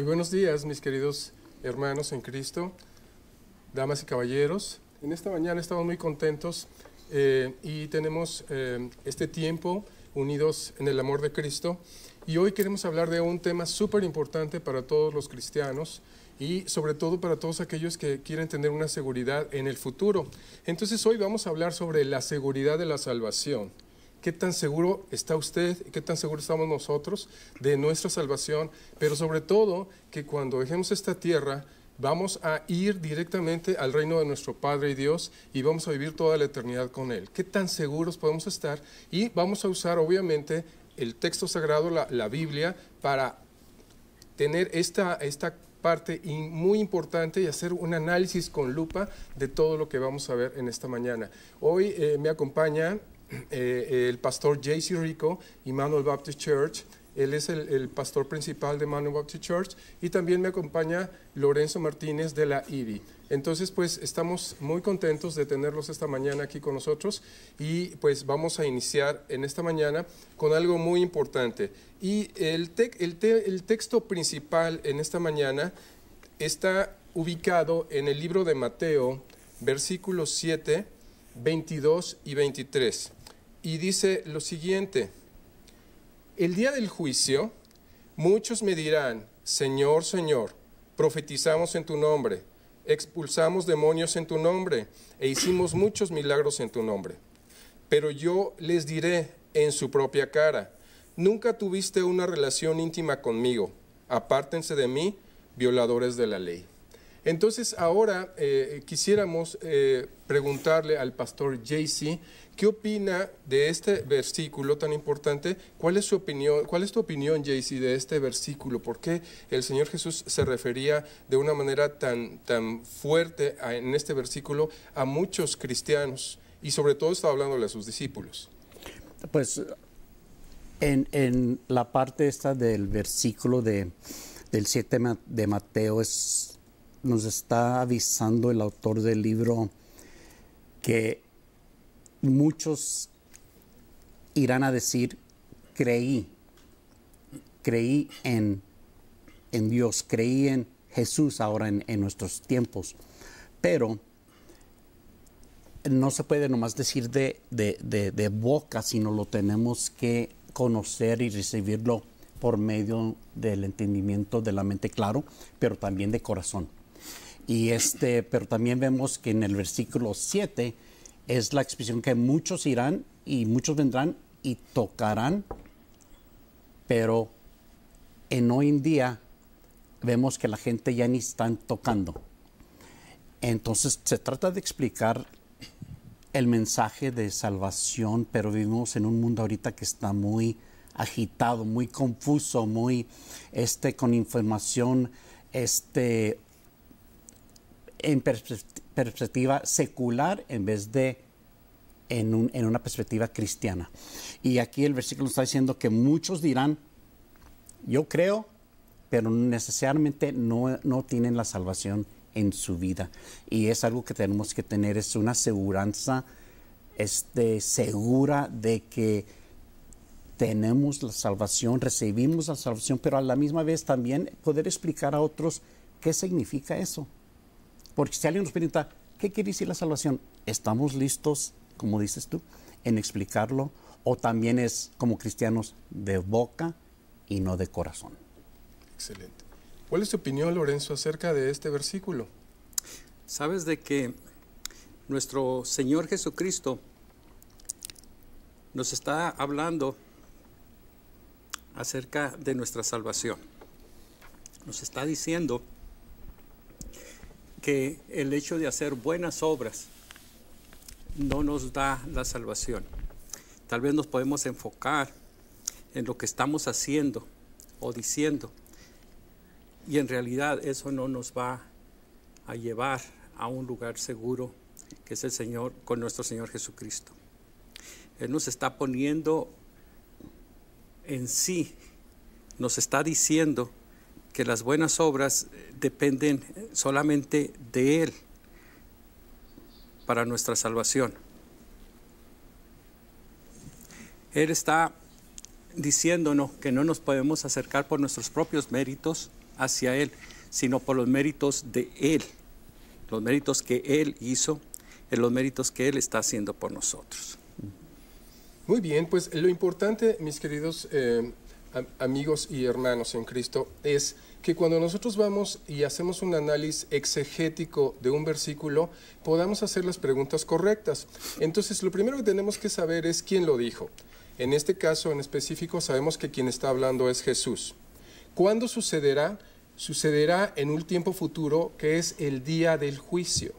Muy buenos días, mis queridos hermanos en Cristo, damas y caballeros. En esta mañana estamos muy contentos eh, y tenemos eh, este tiempo unidos en el amor de Cristo. Y hoy queremos hablar de un tema súper importante para todos los cristianos y sobre todo para todos aquellos que quieren tener una seguridad en el futuro. Entonces hoy vamos a hablar sobre la seguridad de la salvación qué tan seguro está usted, qué tan seguro estamos nosotros de nuestra salvación, pero sobre todo que cuando dejemos esta tierra vamos a ir directamente al reino de nuestro Padre y Dios y vamos a vivir toda la eternidad con Él. ¿Qué tan seguros podemos estar? Y vamos a usar obviamente el texto sagrado, la, Biblia, para tener esta, esta parte muy importante y hacer un análisis con lupa de todo lo que vamos a ver en esta mañana. Hoy eh, me acompaña eh, el pastor J.C. Rico y Manuel Baptist Church. Él es el, pastor principal de Manuel Baptist Church y también me acompaña Lorenzo Martínez de la IDI. Entonces, pues estamos muy contentos de tenerlos esta mañana aquí con nosotros y pues vamos a iniciar en esta mañana con algo muy importante. Y el, el texto principal en esta mañana está ubicado en el libro de Mateo, versículos 7, 22 y 23 y dice lo siguiente, el día del juicio muchos me dirán, Señor, Señor, profetizamos en tu nombre, expulsamos demonios en tu nombre e hicimos muchos milagros en tu nombre. Pero yo les diré en su propia cara, nunca tuviste una relación íntima conmigo, apártense de mí, violadores de la ley. Entonces ahora eh, eh, quisiéramos eh, preguntarle al pastor Jaycee qué opina de este versículo tan importante. ¿Cuál es su opinión? ¿Cuál es tu opinión, Jaycee de este versículo? ¿Por qué el Señor Jesús se refería de una manera tan, tan fuerte en este versículo a muchos cristianos? Y sobre todo está hablando a sus discípulos. Pues en, la parte esta del versículo de, del 7 de Mateo es nos está avisando el autor del libro que muchos irán a decir, creí, creí en, en Dios, creí en Jesús ahora en, nuestros tiempos. Pero no se puede nomás decir de, de, boca, sino lo tenemos que conocer y recibirlo por medio del entendimiento de la mente, claro, pero también de corazón. Y este, pero también vemos que en el versículo 7 es la expresión que muchos irán y muchos vendrán y tocarán, pero en hoy en día vemos que la gente ya ni están tocando. Entonces se trata de explicar el mensaje de salvación, pero vivimos en un mundo ahorita que está muy agitado, muy confuso, muy este con información este en perspectiva secular en vez de en, en, una perspectiva cristiana. Y aquí el versículo está diciendo que muchos dirán, yo creo, pero necesariamente no, no tienen la salvación en su vida. Y es algo que tenemos que tener, es una aseguranza este, segura de que tenemos la salvación, recibimos la salvación, pero a la misma vez también poder explicar a otros qué significa eso. Porque si alguien nos pregunta, ¿qué quiere decir la salvación? ¿Estamos listos, como dices tú, en explicarlo? ¿O también es, como cristianos, de boca y no de corazón? Excelente. ¿Cuál es tu opinión, Lorenzo, acerca de este versículo? Sabes de que nuestro Señor Jesucristo nos está hablando acerca de nuestra salvación. Nos está diciendo que el hecho de hacer buenas obras no nos da la salvación. Tal vez nos podemos enfocar en lo que estamos haciendo o diciendo y en realidad eso no nos va a llevar a un lugar seguro que es el Señor con nuestro Señor Jesucristo. Él nos está poniendo en sí, nos está diciendo las buenas obras eh, dependen solamente de Él para nuestra salvación. Él está diciéndonos que no nos podemos acercar por nuestros propios méritos hacia Él, sino por los méritos de Él, los méritos que Él hizo, en los méritos que Él está haciendo por nosotros. Muy bien, pues lo importante, mis queridos eh, amigos y hermanos en Cristo, es que cuando nosotros vamos y hacemos un análisis exegético de un versículo, podamos hacer las preguntas correctas. Entonces, lo primero que tenemos que saber es quién lo dijo. En este caso en específico sabemos que quien está hablando es Jesús. ¿Cuándo sucederá? Sucederá en un tiempo futuro que es el día del juicio.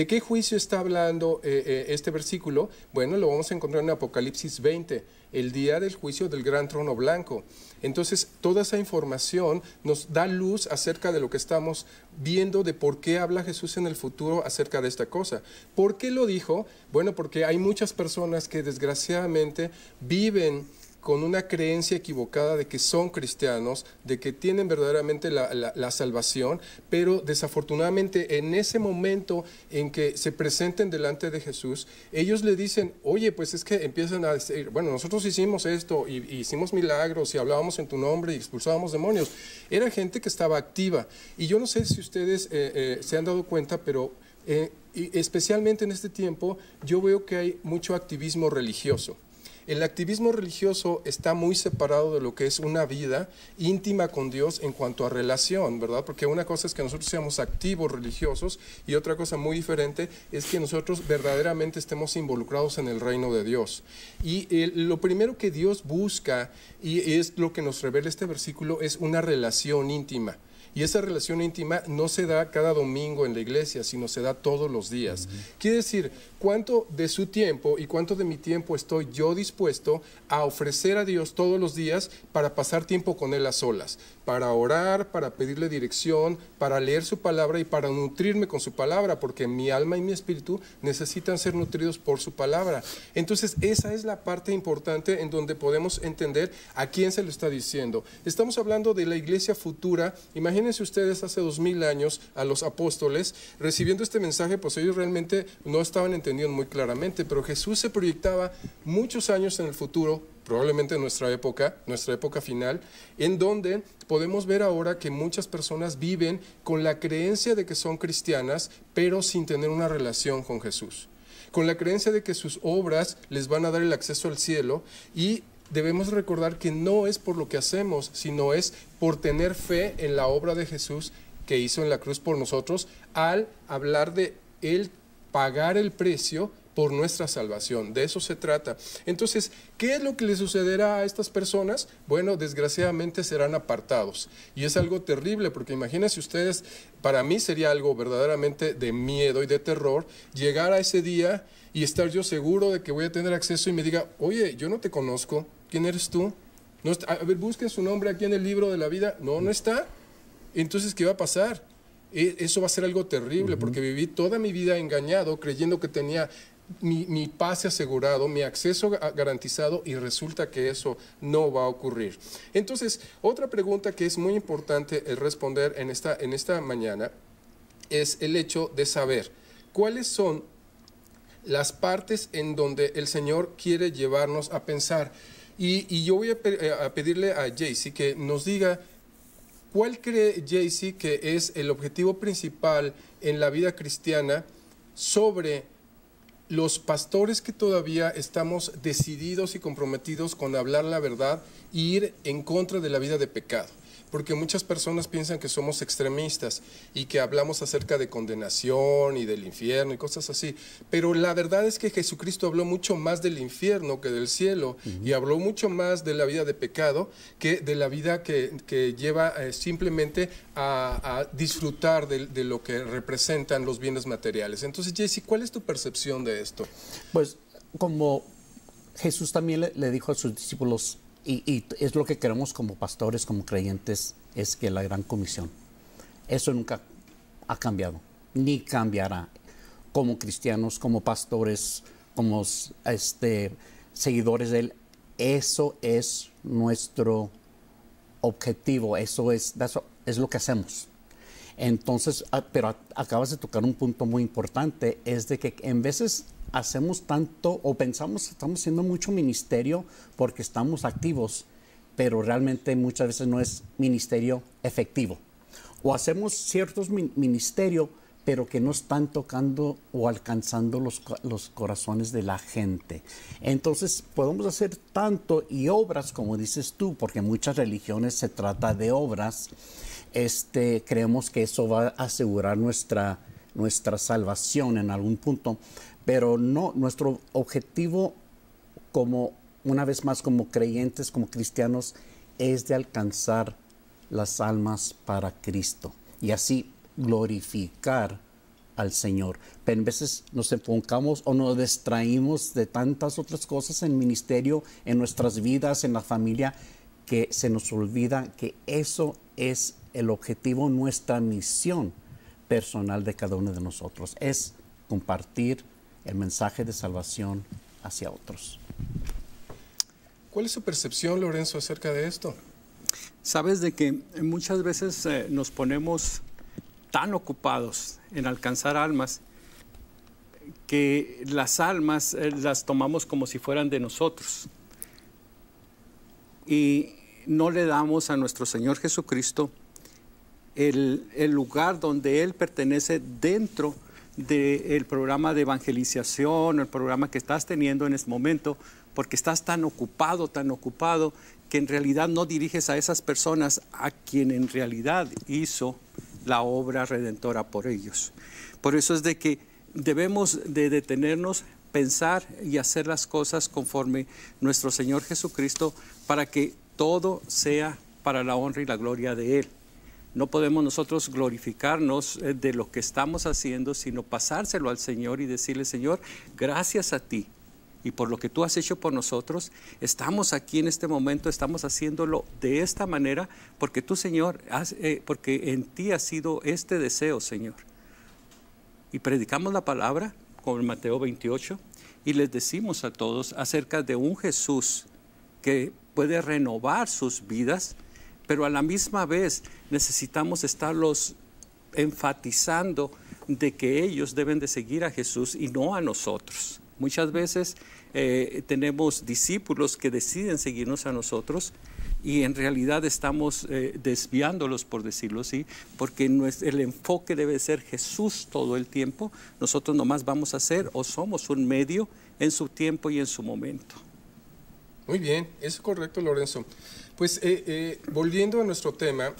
¿De qué juicio está hablando eh, eh, este versículo? Bueno, lo vamos a encontrar en Apocalipsis 20, el día del juicio del gran trono blanco. Entonces, toda esa información nos da luz acerca de lo que estamos viendo, de por qué habla Jesús en el futuro acerca de esta cosa. ¿Por qué lo dijo? Bueno, porque hay muchas personas que desgraciadamente viven con una creencia equivocada de que son cristianos, de que tienen verdaderamente la, salvación, pero desafortunadamente en ese momento en que se presenten delante de Jesús, ellos le dicen, oye, pues es que empiezan a decir, bueno, nosotros hicimos esto y, hicimos milagros y hablábamos en tu nombre y expulsábamos demonios. Era gente que estaba activa. Y yo no sé si ustedes eh, eh, se han dado cuenta, pero... Eh, especialmente en este tiempo, yo veo que hay mucho activismo religioso. El activismo religioso está muy separado de lo que es una vida íntima con Dios en cuanto a relación, ¿verdad? Porque una cosa es que nosotros seamos activos religiosos y otra cosa muy diferente es que nosotros verdaderamente estemos involucrados en el reino de Dios. Y lo primero que Dios busca y es lo que nos revela este versículo es una relación íntima. Y esa relación íntima no se da cada domingo en la iglesia, sino se da todos los días. Quiere decir, cuánto de su tiempo y cuánto de mi tiempo estoy yo dispuesto a ofrecer a Dios todos los días para pasar tiempo con Él a solas, para orar, para pedirle dirección, para leer su palabra y para nutrirme con su palabra, porque mi alma y mi espíritu necesitan ser nutridos por su palabra. Entonces, esa es la parte importante en donde podemos entender a quién se lo está diciendo. Estamos hablando de la iglesia futura. imagínense Imagínense ustedes hace dos mil años a los apóstoles recibiendo este mensaje, pues ellos realmente no estaban entendiendo muy claramente, pero Jesús se proyectaba muchos años en el futuro probablemente en nuestra época, nuestra época final, en donde podemos ver ahora que muchas personas viven con la creencia de que son cristianas, pero sin tener una relación con Jesús con la creencia de que sus obras les van a dar el acceso al cielo y debemos recordar que no es por lo que hacemos, sino es por tener fe en la obra de Jesús que hizo en la cruz por nosotros al hablar de Él pagar el precio por nuestra salvación. De eso se trata. Entonces, ¿qué es lo que le sucederá a estas personas? Bueno, desgraciadamente serán apartados. Y es algo terrible, porque imagínense ustedes, para mí sería algo verdaderamente de miedo y de terror llegar a ese día y estar yo seguro de que voy a tener acceso y me diga, oye, yo no te conozco, ¿Quién eres tú? a ver, busque su nombre aquí en el libro de la vida. No, no está. Entonces, ¿qué va a pasar? E, eso va a ser algo terrible, porque viví toda mi vida engañado, creyendo que tenía mi, pase asegurado, mi acceso garantizado y resulta que eso no va a ocurrir. Entonces, otra pregunta que es muy importante responder en esta, en esta mañana es el hecho de saber cuáles son las partes en donde el Señor quiere llevarnos a pensar. Y, yo voy a, eh, a pedirle a Jaycee que nos diga cuál cree Jaycee que es el objetivo principal en la vida cristiana sobre los pastores que todavía estamos decididos y comprometidos con hablar la verdad e ir en contra de la vida de pecado porque muchas personas piensan que somos extremistas y que hablamos acerca de condenación y del infierno y cosas así, pero la verdad es que Jesucristo habló mucho más del infierno que del cielo y habló mucho más de la vida de pecado que de la vida que, lleva eh, simplemente a, disfrutar de, lo que representan los bienes materiales. Entonces, Jesse, ¿cuál es tu percepción de esto? Pues como Jesús también le dijo a sus discípulos, y, es lo que queremos como pastores, como creyentes, es que la gran comisión. Eso nunca ha cambiado, ni cambiará. Como cristianos, como pastores, como este, seguidores de Él, eso es nuestro objetivo, eso es, eso es lo que hacemos. Entonces, ah, pero acabas de tocar un punto muy importante, es de que en veces hacemos tanto o pensamos que estamos haciendo mucho ministerio porque estamos activos, pero realmente muchas veces no es ministerio efectivo. O hacemos ciertos ministerio, pero que no están tocando o alcanzando los, los, corazones de la gente. Entonces podemos hacer tanto y obras, como dices tú, porque muchas religiones se trata de obras, este, creemos que eso va a asegurar nuestra, nuestra salvación en algún punto, pero no, nuestro objetivo como, una vez más, como creyentes, como cristianos, es de alcanzar las almas para Cristo y así glorificar al Señor. Pero en veces nos enfocamos o nos distraímos de tantas otras cosas en ministerio, en nuestras vidas, en la familia, que se nos olvida que eso es el objetivo, nuestra misión personal de cada uno de nosotros, es compartir el mensaje de salvación hacia otros. ¿Cuál es su percepción, Lorenzo, acerca de esto? Sabes de que muchas veces eh, nos ponemos tan ocupados en alcanzar almas que las almas eh, las tomamos como si fueran de nosotros. Y no le damos a nuestro Señor Jesucristo el, el lugar donde Él pertenece dentro de del programa de evangelización, el programa que estás teniendo en este momento, porque estás tan ocupado, tan ocupado, que en realidad no diriges a esas personas a quien en realidad hizo la obra redentora por ellos. Por eso es de que debemos de detenernos, pensar y hacer las cosas conforme nuestro Señor Jesucristo para que todo sea para la honra y la gloria de Él. No podemos nosotros glorificarnos eh, de lo que estamos haciendo, sino pasárselo al Señor y decirle, Señor, gracias a ti y por lo que tú has hecho por nosotros, estamos aquí en este momento, estamos haciéndolo de esta manera, porque tú, Señor, eh, porque en ti ha sido este deseo, Señor. Y predicamos la palabra, con Mateo 28, y les decimos a todos acerca de un Jesús que puede renovar sus vidas, pero a la misma vez necesitamos estarlos enfatizando de que ellos deben de seguir a Jesús y no a nosotros. Muchas veces eh, tenemos discípulos que deciden seguirnos a nosotros y en realidad estamos eh, desviándolos, por decirlo así, porque el enfoque debe ser Jesús todo el tiempo. Nosotros nomás vamos a ser o somos un medio en su tiempo y en su momento. Muy bien, es correcto, Lorenzo. Pues eh, eh, volviendo a nuestro tema,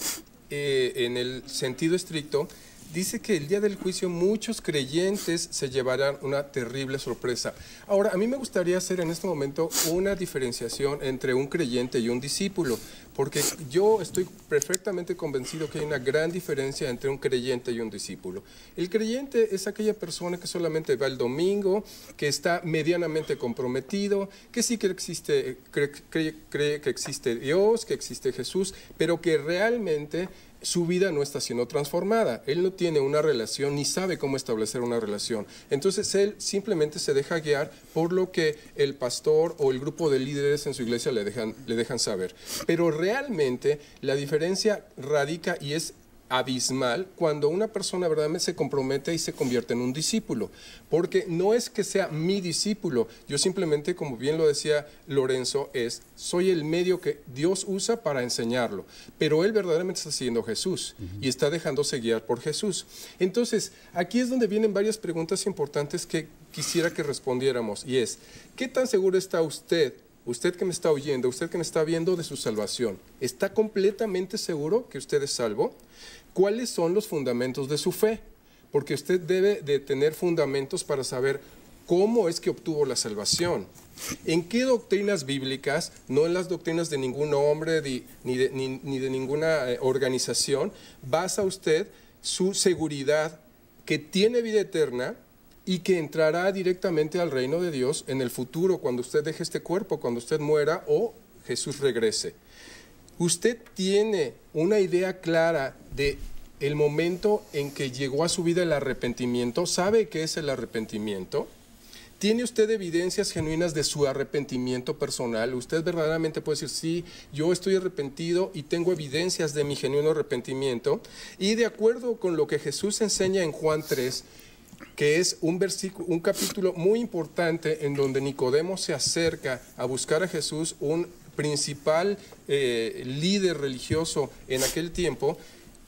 eh, en el sentido estricto, dice que el día del juicio muchos creyentes se llevarán una terrible sorpresa. Ahora, a mí me gustaría hacer en este momento una diferenciación entre un creyente y un discípulo, porque yo estoy perfectamente convencido que hay una gran diferencia entre un creyente y un discípulo. El creyente es aquella persona que solamente va el domingo, que está medianamente comprometido, que sí que existe, cree que existe Dios, que existe Jesús, pero que realmente su vida no está siendo transformada, él no tiene una relación ni sabe cómo establecer una relación. Entonces él simplemente se deja guiar por lo que el pastor o el grupo de líderes en su iglesia le dejan, le dejan saber. Pero realmente la diferencia radica y es abismal cuando una persona verdaderamente se compromete y se convierte en un discípulo. Porque no es que sea mi discípulo, yo simplemente, como bien lo decía Lorenzo, es, soy el medio que Dios usa para enseñarlo. Pero él verdaderamente está siguiendo Jesús y está dejándose guiar por Jesús. Entonces, aquí es donde vienen varias preguntas importantes que quisiera que respondiéramos. Y es, ¿qué tan seguro está usted usted que me está oyendo, usted que me está viendo de su salvación, ¿está completamente seguro que usted es salvo? ¿Cuáles son los fundamentos de su fe? Porque usted debe de tener fundamentos para saber cómo es que obtuvo la salvación. ¿En qué doctrinas bíblicas, no en las doctrinas de ningún hombre ni, de, de ninguna eh, organización, basa usted su seguridad que tiene vida eterna y que entrará directamente al reino de Dios en el futuro, cuando usted deje este cuerpo, cuando usted muera o Jesús regrese. Usted tiene una idea clara de el momento en que llegó a su vida el arrepentimiento, sabe qué es el arrepentimiento, ¿Tiene usted evidencias genuinas de su arrepentimiento personal? Usted verdaderamente puede decir, sí, yo estoy arrepentido y tengo evidencias de mi genuino arrepentimiento. Y de acuerdo con lo que Jesús enseña en Juan 3, que es un, versículo, un capítulo muy importante en donde Nicodemo se acerca a buscar a Jesús, un principal eh, líder religioso en aquel tiempo,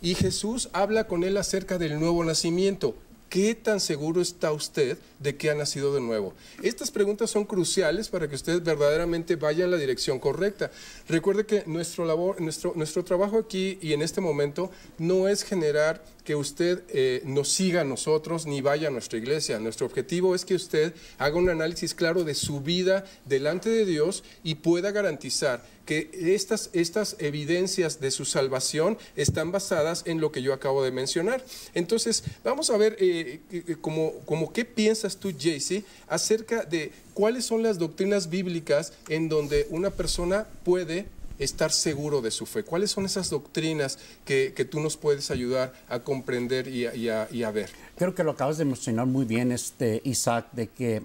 y Jesús habla con él acerca del nuevo nacimiento. ¿Qué tan seguro está usted de que ha nacido de nuevo? Estas preguntas son cruciales para que usted verdaderamente vaya en la dirección correcta. Recuerde que nuestro, labor, nuestro, nuestro trabajo aquí y en este momento no es generar que usted eh, no siga a nosotros ni vaya a nuestra iglesia. Nuestro objetivo es que usted haga un análisis claro de su vida delante de Dios y pueda garantizar que estas, estas evidencias de su salvación están basadas en lo que yo acabo de mencionar. Entonces, vamos a ver eh, eh, cómo, como, qué piensas tú, Jaycee, acerca de cuáles son las doctrinas bíblicas en donde una persona puede estar seguro de su fe? ¿Cuáles son esas doctrinas que, tú nos puedes ayudar a comprender y a, ver? Creo que lo acabas de mencionar muy bien, este, Isaac, de que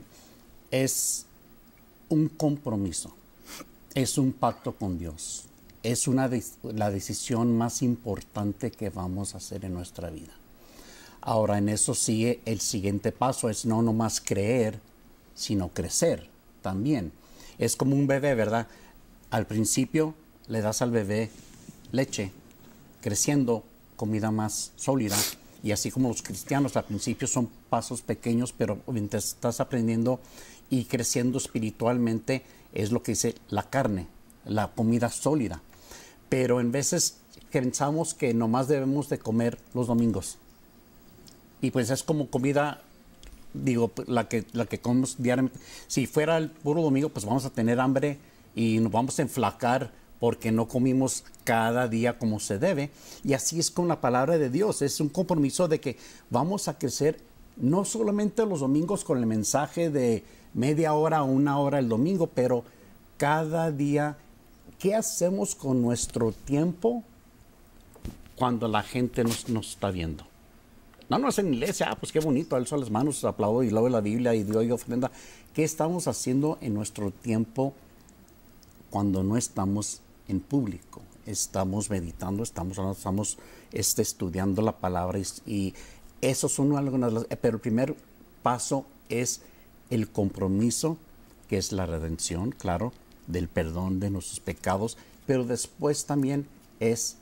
es un compromiso, es un pacto con Dios, es una la decisión más importante que vamos a hacer en nuestra vida. Ahora en eso sigue el siguiente paso, es no nomás creer, sino crecer también. Es como un bebé, ¿verdad? Al principio le das al bebé leche, creciendo comida más sólida. Y así como los cristianos al principio son pasos pequeños, pero mientras estás aprendiendo y creciendo espiritualmente, es lo que dice la carne, la comida sólida. Pero en veces pensamos que nomás debemos de comer los domingos. Y pues es como comida, digo, la que, la que comemos diariamente. Si fuera el puro domingo, pues vamos a tener hambre y nos vamos a enflacar porque no comimos cada día como se debe. Y así es con la palabra de Dios. Es un compromiso de que vamos a crecer no solamente los domingos con el mensaje de media hora, una hora el domingo, pero cada día, ¿qué hacemos con nuestro tiempo cuando la gente nos, está viendo? No, no es en iglesia, ah, pues qué bonito, alzo las manos, aplaudo y leo la Biblia y doy ofrenda. ¿Qué estamos haciendo en nuestro tiempo cuando no estamos en público. Estamos meditando, estamos estamos este, estudiando la palabra y, eso son algunas eh, pero el primer paso es el compromiso que es la redención, claro, del perdón de nuestros pecados, pero después también es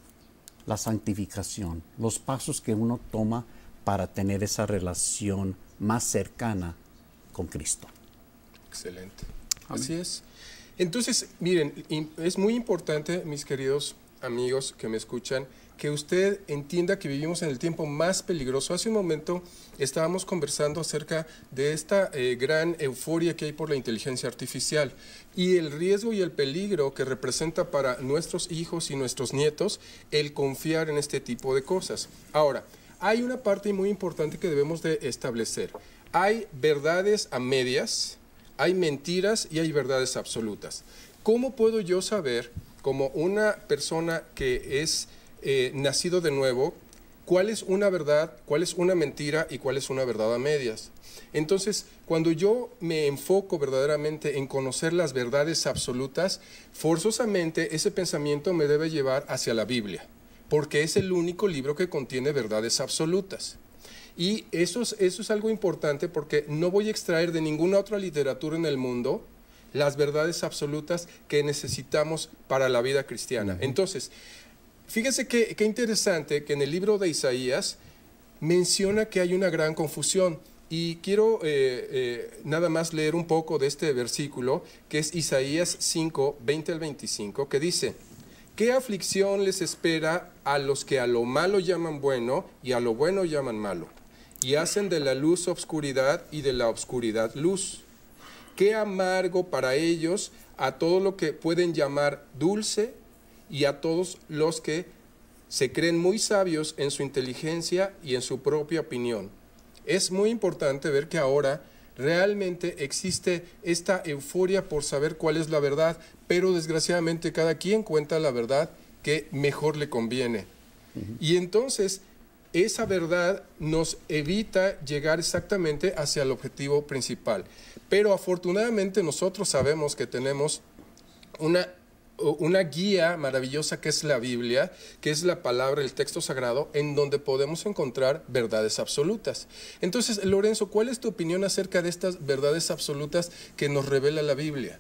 la santificación, los pasos que uno toma para tener esa relación más cercana con Cristo. Excelente. Así es. Entonces, miren, es muy importante, mis queridos amigos que me escuchan, que usted entienda que vivimos en el tiempo más peligroso. Hace un momento estábamos conversando acerca de esta eh, gran euforia que hay por la inteligencia artificial y el riesgo y el peligro que representa para nuestros hijos y nuestros nietos el confiar en este tipo de cosas. Ahora, hay una parte muy importante que debemos de establecer. Hay verdades a medias, hay mentiras y hay verdades absolutas. ¿Cómo puedo yo saber, como una persona que es eh, nacido de nuevo, cuál es una verdad, cuál es una mentira y cuál es una verdad a medias? Entonces, cuando yo me enfoco verdaderamente en conocer las verdades absolutas, forzosamente ese pensamiento me debe llevar hacia la Biblia, porque es el único libro que contiene verdades absolutas. Y eso es, eso es algo importante porque no voy a extraer de ninguna otra literatura en el mundo las verdades absolutas que necesitamos para la vida cristiana. Entonces, fíjense qué, interesante que en el libro de Isaías menciona que hay una gran confusión. Y quiero eh, eh, nada más leer un poco de este versículo, que es Isaías 5, 20 al 25, que dice, ¿qué aflicción les espera a los que a lo malo llaman bueno y a lo bueno llaman malo? y hacen de la luz obscuridad y de la obscuridad luz. Qué amargo para ellos a todo lo que pueden llamar dulce y a todos los que se creen muy sabios en su inteligencia y en su propia opinión. Es muy importante ver que ahora realmente existe esta euforia por saber cuál es la verdad, pero desgraciadamente cada quien cuenta la verdad que mejor le conviene. Y entonces esa verdad nos evita llegar exactamente hacia el objetivo principal. Pero afortunadamente nosotros sabemos que tenemos una, una guía maravillosa que es la Biblia, que es la palabra, el texto sagrado, en donde podemos encontrar verdades absolutas. Entonces, Lorenzo, ¿cuál es tu opinión acerca de estas verdades absolutas que nos revela la Biblia?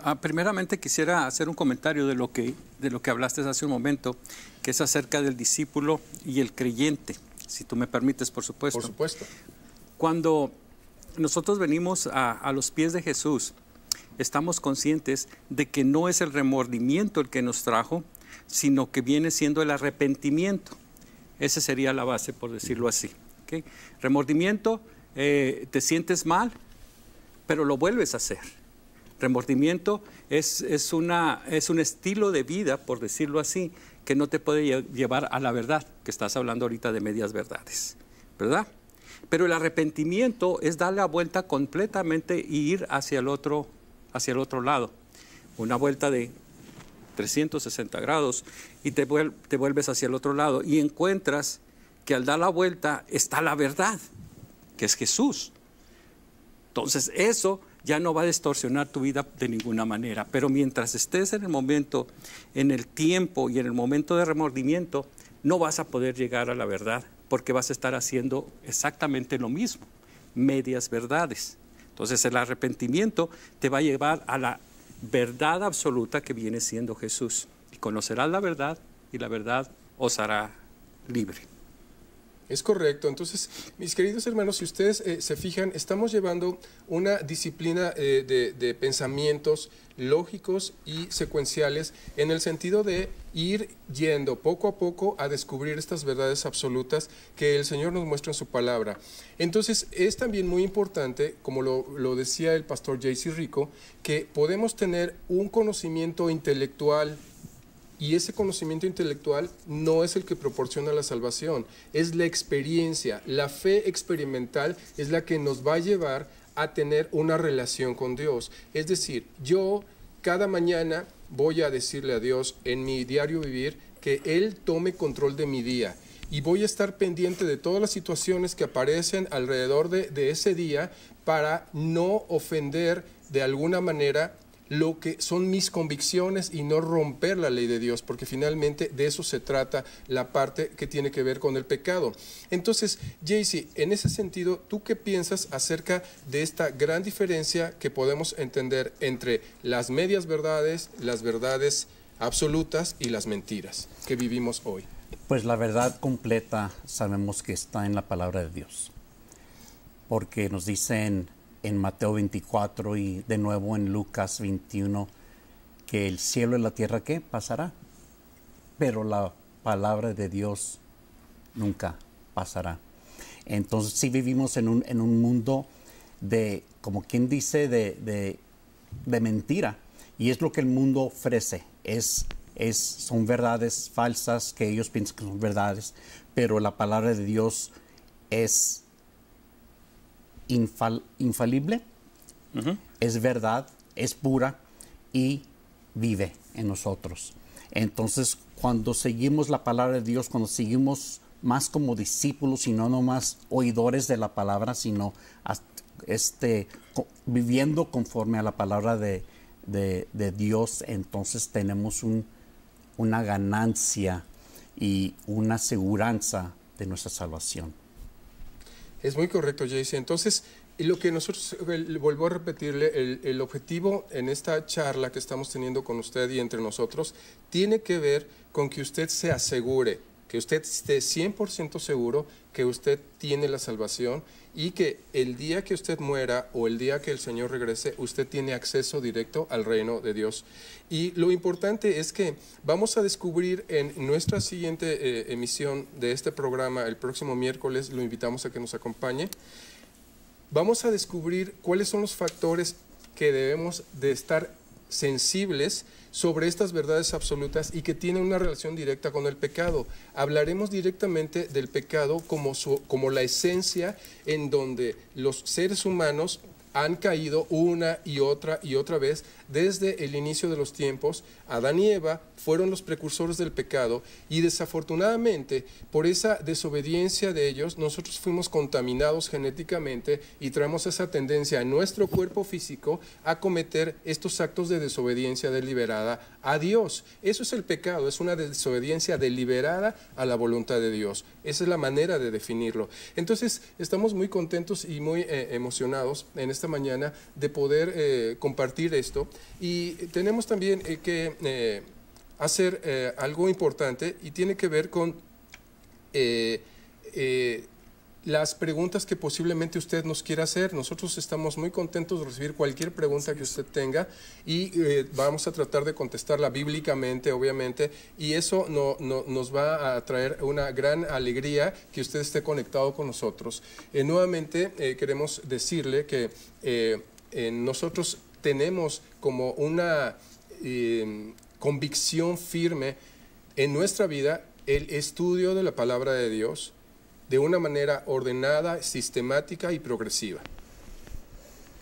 Ah, primeramente quisiera hacer un comentario de lo que, de lo que hablaste hace un momento que es acerca del discípulo y el creyente, si tú me permites, por supuesto. Por supuesto. Cuando nosotros venimos a, los pies de Jesús, estamos conscientes de que no es el remordimiento el que nos trajo, sino que viene siendo el arrepentimiento. Esa sería la base, por decirlo así. Remordimiento, eh, te sientes mal, pero lo vuelves a hacer. Remordimiento es, una, es un estilo de vida, por decirlo así, que no te puede llevar a la verdad, que estás hablando ahorita de medias verdades, ¿verdad? Pero el arrepentimiento es dar la vuelta completamente e ir hacia el otro, hacia el otro lado. Una vuelta de 360 grados y te vuelves hacia el otro lado y encuentras que al dar la vuelta está la verdad, que es Jesús. Entonces eso ya no va a distorsionar tu vida de ninguna manera. Pero mientras estés en el momento, en el tiempo y en el momento de remordimiento, no vas a poder llegar a la verdad porque vas a estar haciendo exactamente lo mismo, medias verdades. Entonces el arrepentimiento te va a llevar a la verdad absoluta que viene siendo Jesús. Y conocerás la verdad y la verdad os hará libre. Es correcto. Entonces, mis queridos hermanos, si ustedes eh, se fijan, estamos llevando una disciplina eh, de, pensamientos lógicos y secuenciales en el sentido de ir yendo poco a poco a descubrir estas verdades absolutas que el Señor nos muestra en su palabra. Entonces es también muy importante, como lo, lo decía el pastor JC Rico, que podemos tener un conocimiento intelectual y ese conocimiento intelectual no es el que proporciona la salvación, es la experiencia, la fe experimental es la que nos va a llevar a tener una relación con Dios. Es decir, yo cada mañana voy a decirle a Dios en mi diario vivir que Él tome control de mi día y voy a estar pendiente de todas las situaciones que aparecen alrededor de, de ese día para no ofender de alguna manera lo que son mis convicciones y no romper la ley de Dios, porque finalmente de eso se trata la parte que tiene que ver con el pecado. Entonces, Jaycee, en ese sentido, ¿tú qué piensas acerca de esta gran diferencia que podemos entender entre las medias verdades, las verdades absolutas y las mentiras que vivimos hoy? Pues la verdad completa sabemos que está en la palabra de Dios, porque nos dicen en Mateo 24 y de nuevo en Lucas 21, que el cielo y la tierra qué pasará, pero la palabra de Dios nunca pasará. Entonces si vivimos en un, en un mundo de, como quien dice, de, de, mentira. Y es lo que el mundo ofrece. Es, es, son verdades falsas que ellos piensan que son verdades, pero la palabra de Dios es infalible, es verdad, es pura y vive en nosotros. Entonces, cuando seguimos la palabra de Dios, cuando seguimos más como discípulos y no nomás oidores de la palabra, sino este, viviendo conforme a la palabra de, Dios, entonces tenemos un, una ganancia y una aseguranza de nuestra salvación. Es muy correcto, Jayce. Entonces, lo que nosotros, vuelvo a repetirle, el, el, objetivo en esta charla que estamos teniendo con usted y entre nosotros tiene que ver con que usted se asegure que usted esté 100% seguro que usted tiene la salvación y que el día que usted muera o el día que el Señor regrese, usted tiene acceso directo al reino de Dios. Y lo importante es que vamos a descubrir en nuestra siguiente eh, emisión de este programa, el próximo miércoles, lo invitamos a que nos acompañe, vamos a descubrir cuáles son los factores que debemos de estar sensibles sobre estas verdades absolutas y que tienen una relación directa con el pecado. Hablaremos directamente del pecado como, como la esencia en donde los seres humanos han caído una y otra y otra vez desde el inicio de los tiempos. Adán y Eva fueron los precursores del pecado y desafortunadamente por esa desobediencia de ellos nosotros fuimos contaminados genéticamente y traemos esa tendencia en nuestro cuerpo físico a cometer estos actos de desobediencia deliberada a Dios. Eso es el pecado, es una desobediencia deliberada a la voluntad de Dios. Esa es la manera de definirlo. Entonces, estamos muy contentos y muy eh, emocionados en esta mañana de poder eh, compartir esto. Y tenemos también eh, que hacer algo importante y tiene que ver con las preguntas que posiblemente usted nos quiera hacer. Nosotros estamos muy contentos de recibir cualquier pregunta que usted tenga y eh, vamos a tratar de contestarla bíblicamente, obviamente, y eso nos va a traer una gran alegría que usted esté conectado con nosotros. Eh, nuevamente eh, queremos decirle que nosotros tenemos como una convicción firme en nuestra vida el estudio de la palabra de Dios de una manera ordenada, sistemática y progresiva.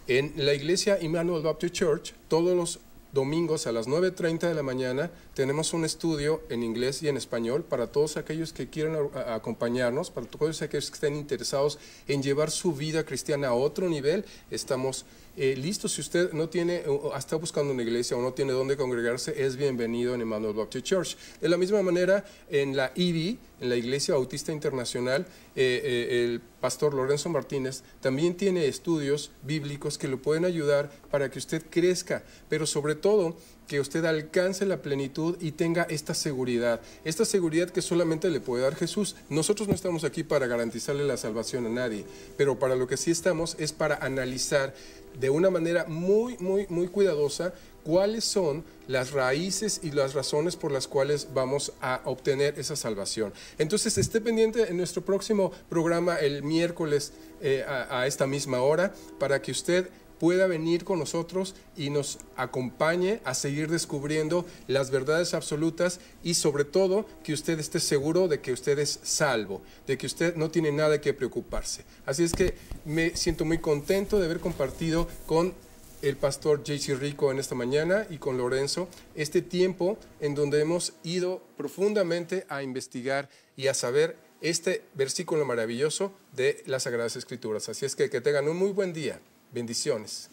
En la iglesia Immanuel Baptist Church, todos los domingos a las 9.30 de la mañana tenemos un estudio en inglés y en español para todos aquellos que quieran acompañarnos, para todos aquellos que estén interesados en llevar su vida cristiana a otro nivel. Estamos eh, listo, si usted no tiene, o está buscando una iglesia o no tiene dónde congregarse, es bienvenido en Emmanuel Baptist Church. De la misma manera, en la IBI, en la Iglesia Bautista Internacional, eh, eh, el pastor Lorenzo Martínez también tiene estudios bíblicos que lo pueden ayudar para que usted crezca, pero sobre todo que usted alcance la plenitud y tenga esta seguridad, esta seguridad que solamente le puede dar Jesús. Nosotros no estamos aquí para garantizarle la salvación a nadie, pero para lo que sí estamos es para analizar de una manera muy, muy, muy cuidadosa cuáles son las raíces y las razones por las cuales vamos a obtener esa salvación. Entonces, esté pendiente en nuestro próximo programa el miércoles eh, a esta misma hora para que usted pueda venir con nosotros y nos acompañe a seguir descubriendo las verdades absolutas y sobre todo que usted esté seguro de que usted es salvo, de que usted no tiene nada que preocuparse. Así es que me siento muy contento de haber compartido con el pastor JC Rico en esta mañana y con Lorenzo este tiempo en donde hemos ido profundamente a investigar y a saber este versículo maravilloso de las Sagradas Escrituras. Así es que que tengan un muy buen día. Bendiciones.